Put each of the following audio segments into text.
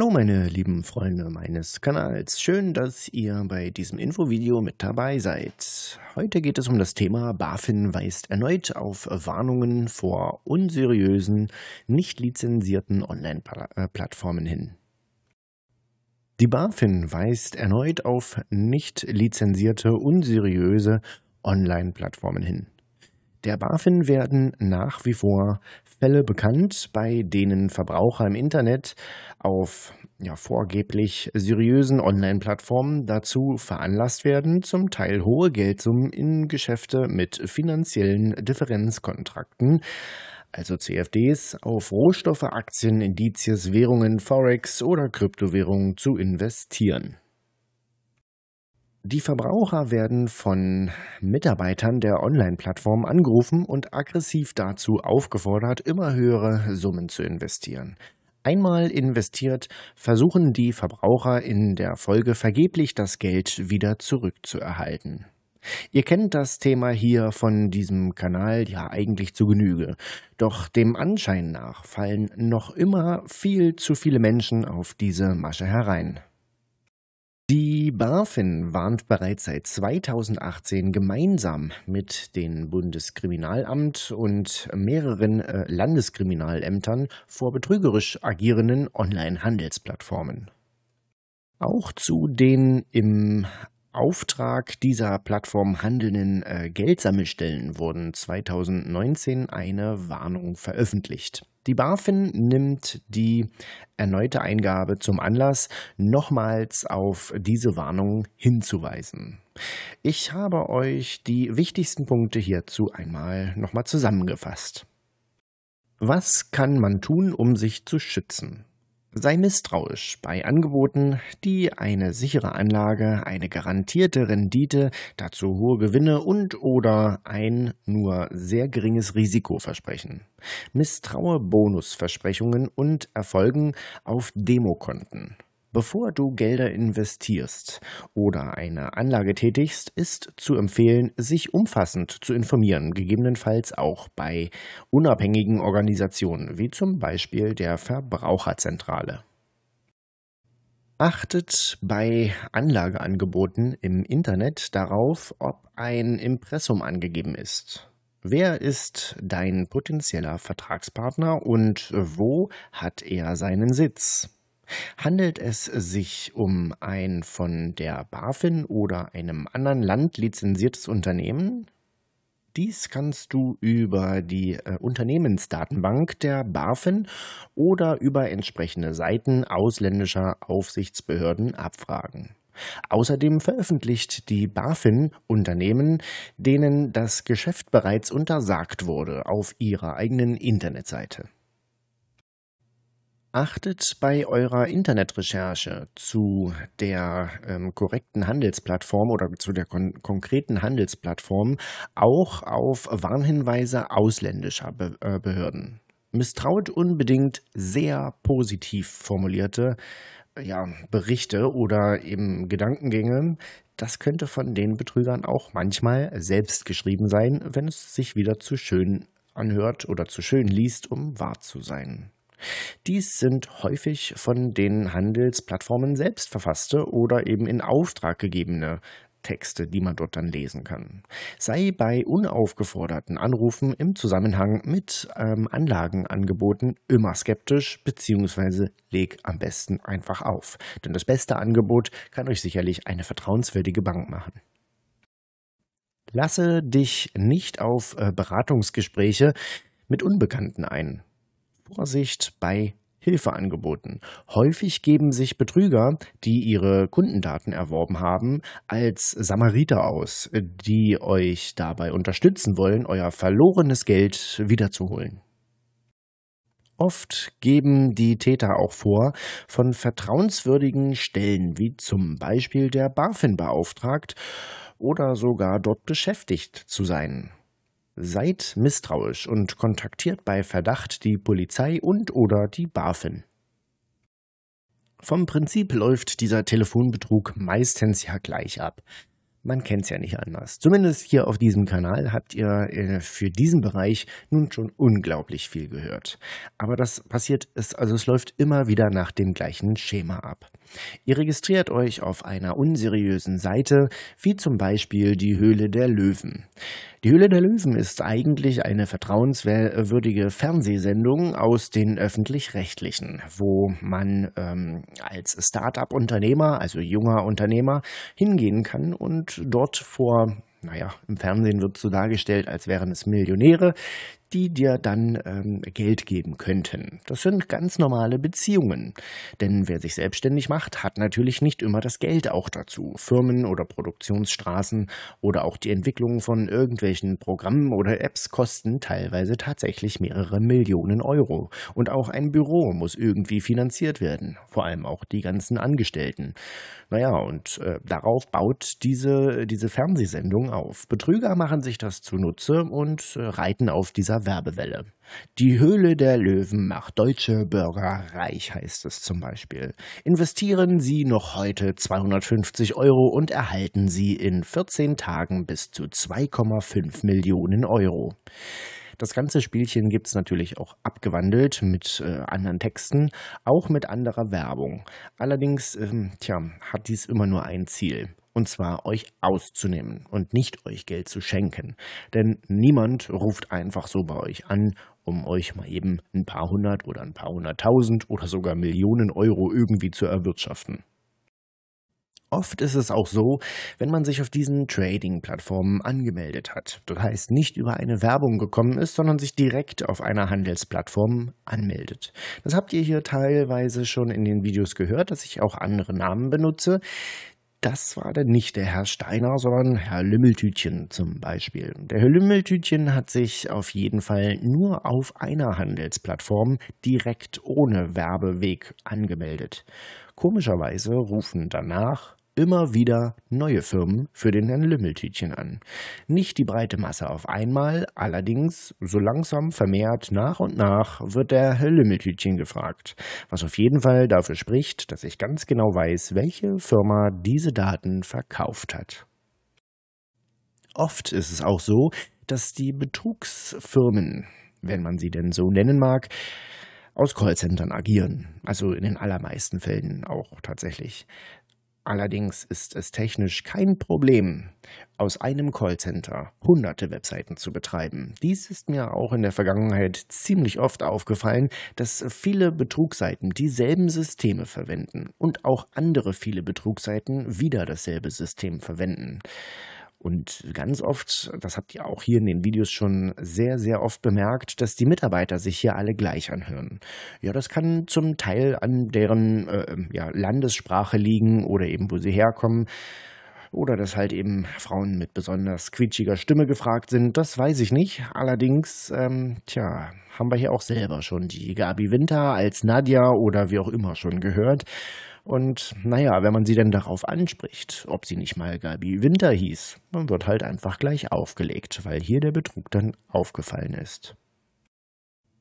Hallo meine lieben Freunde meines Kanals, schön, dass ihr bei diesem Infovideo mit dabei seid. Heute geht es um das Thema BaFin weist erneut auf Warnungen vor unseriösen, nicht lizenzierten Online-Plattformen äh, hin. Die BaFin weist erneut auf nicht lizenzierte, unseriöse Online-Plattformen hin. Der BaFin werden nach wie vor Fälle bekannt, bei denen Verbraucher im Internet auf ja, vorgeblich seriösen Online-Plattformen dazu veranlasst werden, zum Teil hohe Geldsummen in Geschäfte mit finanziellen Differenzkontrakten also CFDs, auf Rohstoffe, Aktien, Indizes, Währungen, Forex oder Kryptowährungen zu investieren. Die Verbraucher werden von Mitarbeitern der Online-Plattform angerufen und aggressiv dazu aufgefordert, immer höhere Summen zu investieren. Einmal investiert, versuchen die Verbraucher in der Folge vergeblich das Geld wieder zurückzuerhalten. Ihr kennt das Thema hier von diesem Kanal ja eigentlich zu Genüge. Doch dem Anschein nach fallen noch immer viel zu viele Menschen auf diese Masche herein. Die BaFin warnt bereits seit 2018 gemeinsam mit dem Bundeskriminalamt und mehreren äh, Landeskriminalämtern vor betrügerisch agierenden Online-Handelsplattformen. Auch zu den im Auftrag dieser Plattform handelnden äh, Geldsammelstellen wurden 2019 eine Warnung veröffentlicht. Die BaFin nimmt die erneute Eingabe zum Anlass, nochmals auf diese Warnung hinzuweisen. Ich habe euch die wichtigsten Punkte hierzu einmal nochmal zusammengefasst. Was kann man tun, um sich zu schützen? Sei misstrauisch bei Angeboten, die eine sichere Anlage, eine garantierte Rendite, dazu hohe Gewinne und oder ein nur sehr geringes Risiko versprechen. Misstraue Bonusversprechungen und Erfolgen auf Demokonten. Bevor du Gelder investierst oder eine Anlage tätigst, ist zu empfehlen, sich umfassend zu informieren, gegebenenfalls auch bei unabhängigen Organisationen wie zum Beispiel der Verbraucherzentrale. Achtet bei Anlageangeboten im Internet darauf, ob ein Impressum angegeben ist. Wer ist dein potenzieller Vertragspartner und wo hat er seinen Sitz? Handelt es sich um ein von der BaFin oder einem anderen Land lizenziertes Unternehmen? Dies kannst du über die äh, Unternehmensdatenbank der BaFin oder über entsprechende Seiten ausländischer Aufsichtsbehörden abfragen. Außerdem veröffentlicht die BaFin Unternehmen, denen das Geschäft bereits untersagt wurde, auf ihrer eigenen Internetseite. Achtet bei eurer Internetrecherche zu der ähm, korrekten Handelsplattform oder zu der kon konkreten Handelsplattform auch auf Warnhinweise ausländischer Be äh, Behörden. Misstraut unbedingt sehr positiv formulierte ja, Berichte oder eben Gedankengänge. Das könnte von den Betrügern auch manchmal selbst geschrieben sein, wenn es sich wieder zu schön anhört oder zu schön liest, um wahr zu sein. Dies sind häufig von den Handelsplattformen selbst verfasste oder eben in Auftrag gegebene Texte, die man dort dann lesen kann. Sei bei unaufgeforderten Anrufen im Zusammenhang mit ähm, Anlagenangeboten immer skeptisch bzw. leg am besten einfach auf, denn das beste Angebot kann euch sicherlich eine vertrauenswürdige Bank machen. Lasse dich nicht auf äh, Beratungsgespräche mit Unbekannten ein. Vorsicht bei Hilfeangeboten. Häufig geben sich Betrüger, die ihre Kundendaten erworben haben, als Samariter aus, die euch dabei unterstützen wollen, euer verlorenes Geld wiederzuholen. Oft geben die Täter auch vor, von vertrauenswürdigen Stellen wie zum Beispiel der BaFin beauftragt oder sogar dort beschäftigt zu sein. Seid misstrauisch und kontaktiert bei Verdacht die Polizei und oder die BaFin. Vom Prinzip läuft dieser Telefonbetrug meistens ja gleich ab man kennt es ja nicht anders. Zumindest hier auf diesem Kanal habt ihr äh, für diesen Bereich nun schon unglaublich viel gehört. Aber das passiert, es, also es läuft immer wieder nach dem gleichen Schema ab. Ihr registriert euch auf einer unseriösen Seite, wie zum Beispiel die Höhle der Löwen. Die Höhle der Löwen ist eigentlich eine vertrauenswürdige Fernsehsendung aus den öffentlich-rechtlichen, wo man ähm, als Start-up-Unternehmer, also junger Unternehmer, hingehen kann und dort vor naja, im Fernsehen wird so dargestellt, als wären es Millionäre, die dir dann ähm, Geld geben könnten. Das sind ganz normale Beziehungen. Denn wer sich selbstständig macht, hat natürlich nicht immer das Geld auch dazu. Firmen oder Produktionsstraßen oder auch die Entwicklung von irgendwelchen Programmen oder Apps kosten teilweise tatsächlich mehrere Millionen Euro. Und auch ein Büro muss irgendwie finanziert werden. Vor allem auch die ganzen Angestellten. Naja, und äh, darauf baut diese, diese Fernsehsendung auf. Betrüger machen sich das zunutze und äh, reiten auf dieser neuer Werbewelle. Die Höhle der Löwen macht deutsche Bürger reich, heißt es zum Beispiel. Investieren Sie noch heute 250 Euro und erhalten Sie in 14 Tagen bis zu 2,5 Millionen Euro. Das ganze Spielchen gibt es natürlich auch abgewandelt mit äh, anderen Texten, auch mit anderer Werbung. Allerdings, ähm, tja, hat dies immer nur ein Ziel und zwar euch auszunehmen und nicht euch Geld zu schenken. Denn niemand ruft einfach so bei euch an, um euch mal eben ein paar hundert oder ein paar hunderttausend oder sogar Millionen Euro irgendwie zu erwirtschaften. Oft ist es auch so, wenn man sich auf diesen Trading-Plattformen angemeldet hat, das heißt nicht über eine Werbung gekommen ist, sondern sich direkt auf einer Handelsplattform anmeldet. Das habt ihr hier teilweise schon in den Videos gehört, dass ich auch andere Namen benutze das war dann nicht der Herr Steiner, sondern Herr Lümmeltütchen zum Beispiel. Der Herr Lümmeltütchen hat sich auf jeden Fall nur auf einer Handelsplattform direkt ohne Werbeweg angemeldet. Komischerweise rufen danach immer wieder neue Firmen für den Herrn Lümmeltütchen an. Nicht die breite Masse auf einmal, allerdings so langsam vermehrt nach und nach wird der Herr Lümmeltütchen gefragt, was auf jeden Fall dafür spricht, dass ich ganz genau weiß, welche Firma diese Daten verkauft hat. Oft ist es auch so, dass die Betrugsfirmen, wenn man sie denn so nennen mag, aus Callcentern agieren, also in den allermeisten Fällen auch tatsächlich. Allerdings ist es technisch kein Problem, aus einem Callcenter hunderte Webseiten zu betreiben. Dies ist mir auch in der Vergangenheit ziemlich oft aufgefallen, dass viele Betrugsseiten dieselben Systeme verwenden und auch andere viele Betrugsseiten wieder dasselbe System verwenden. Und ganz oft, das habt ihr auch hier in den Videos schon sehr, sehr oft bemerkt, dass die Mitarbeiter sich hier alle gleich anhören. Ja, das kann zum Teil an deren äh, ja, Landessprache liegen oder eben wo sie herkommen oder dass halt eben Frauen mit besonders quietschiger Stimme gefragt sind, das weiß ich nicht. Allerdings, ähm, tja, haben wir hier auch selber schon die Gabi Winter als Nadja oder wie auch immer schon gehört. Und naja, wenn man sie denn darauf anspricht, ob sie nicht mal Gabi Winter hieß, man wird halt einfach gleich aufgelegt, weil hier der Betrug dann aufgefallen ist.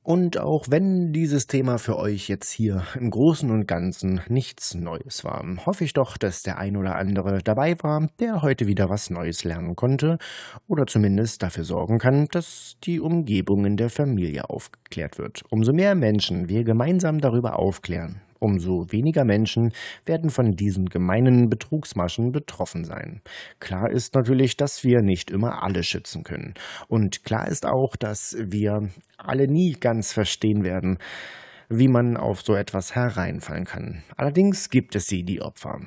Und auch wenn dieses Thema für euch jetzt hier im Großen und Ganzen nichts Neues war, hoffe ich doch, dass der ein oder andere dabei war, der heute wieder was Neues lernen konnte oder zumindest dafür sorgen kann, dass die Umgebung in der Familie aufgeklärt wird. Umso mehr Menschen wir gemeinsam darüber aufklären, Umso weniger Menschen werden von diesen gemeinen Betrugsmaschen betroffen sein. Klar ist natürlich, dass wir nicht immer alle schützen können. Und klar ist auch, dass wir alle nie ganz verstehen werden, wie man auf so etwas hereinfallen kann. Allerdings gibt es sie, die Opfer.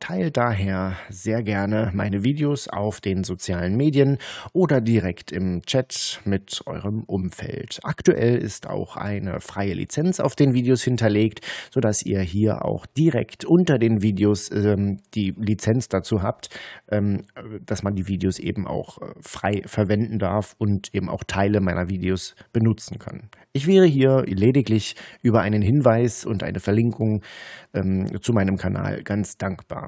Teil daher sehr gerne meine Videos auf den sozialen Medien oder direkt im Chat mit eurem Umfeld. Aktuell ist auch eine freie Lizenz auf den Videos hinterlegt, sodass ihr hier auch direkt unter den Videos ähm, die Lizenz dazu habt, ähm, dass man die Videos eben auch äh, frei verwenden darf und eben auch Teile meiner Videos benutzen kann. Ich wäre hier lediglich über einen Hinweis und eine Verlinkung ähm, zu meinem Kanal ganz dankbar.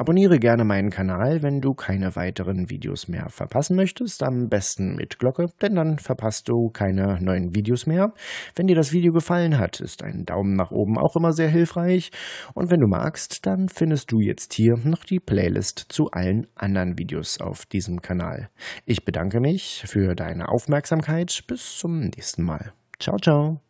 Abonniere gerne meinen Kanal, wenn du keine weiteren Videos mehr verpassen möchtest, am besten mit Glocke, denn dann verpasst du keine neuen Videos mehr. Wenn dir das Video gefallen hat, ist ein Daumen nach oben auch immer sehr hilfreich und wenn du magst, dann findest du jetzt hier noch die Playlist zu allen anderen Videos auf diesem Kanal. Ich bedanke mich für deine Aufmerksamkeit, bis zum nächsten Mal. Ciao, ciao.